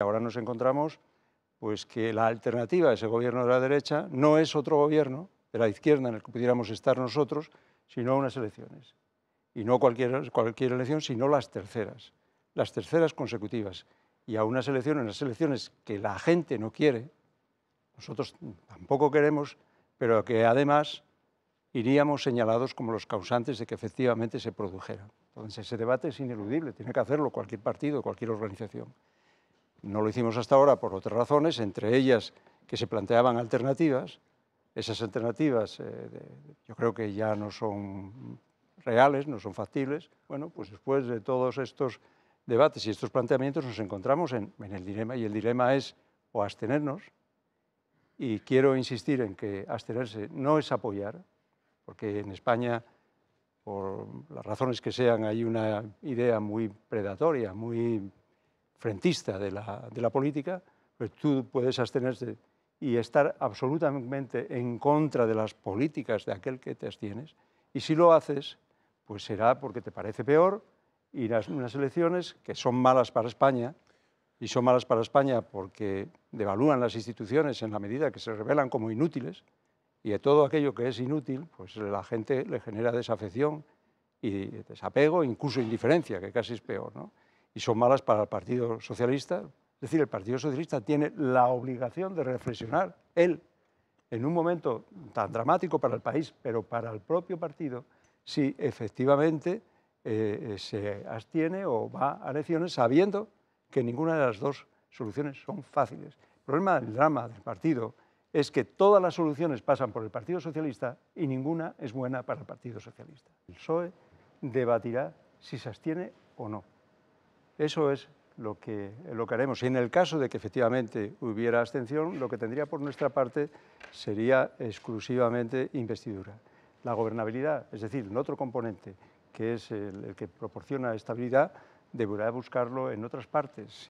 Ahora nos encontramos pues, que la alternativa a ese gobierno de la derecha no es otro gobierno de la izquierda en el que pudiéramos estar nosotros, sino unas elecciones. Y no cualquier, cualquier elección, sino las terceras, las terceras consecutivas. Y a unas elecciones, unas elecciones que la gente no quiere, nosotros tampoco queremos, pero que además iríamos señalados como los causantes de que efectivamente se produjera. Entonces ese debate es ineludible, tiene que hacerlo cualquier partido, cualquier organización. No lo hicimos hasta ahora por otras razones, entre ellas que se planteaban alternativas. Esas alternativas eh, yo creo que ya no son reales, no son factibles. Bueno, pues después de todos estos debates y estos planteamientos nos encontramos en, en el dilema y el dilema es o abstenernos, y quiero insistir en que abstenerse no es apoyar, porque en España, por las razones que sean, hay una idea muy predatoria, muy frentista de la, política, pues tú puedes abstenerte y estar absolutamente en contra de las políticas de aquel que te abstienes. Y si lo haces, pues será porque te parece peor ir a unas elecciones que son malas para España, y son malas para España porque devalúan las instituciones en la medida que se revelan como inútiles, y a todo aquello que es inútil, pues la gente le genera desafección y desapego, incluso indiferencia, que casi es peor. ¿no? y son malas para el Partido Socialista. Es decir, el Partido Socialista tiene la obligación de reflexionar, él, en un momento tan dramático para el país, pero para el propio partido, si efectivamente eh, se abstiene o va a elecciones sabiendo que ninguna de las dos soluciones son fáciles. El problema del drama del partido es que todas las soluciones pasan por el Partido Socialista y ninguna es buena para el Partido Socialista. El PSOE debatirá si se abstiene o no. Eso es lo que, lo que haremos. Y en el caso de que efectivamente hubiera abstención, lo que tendría por nuestra parte sería exclusivamente investidura. La gobernabilidad, es decir, en otro componente que es el que proporciona estabilidad, deberá buscarlo en otras partes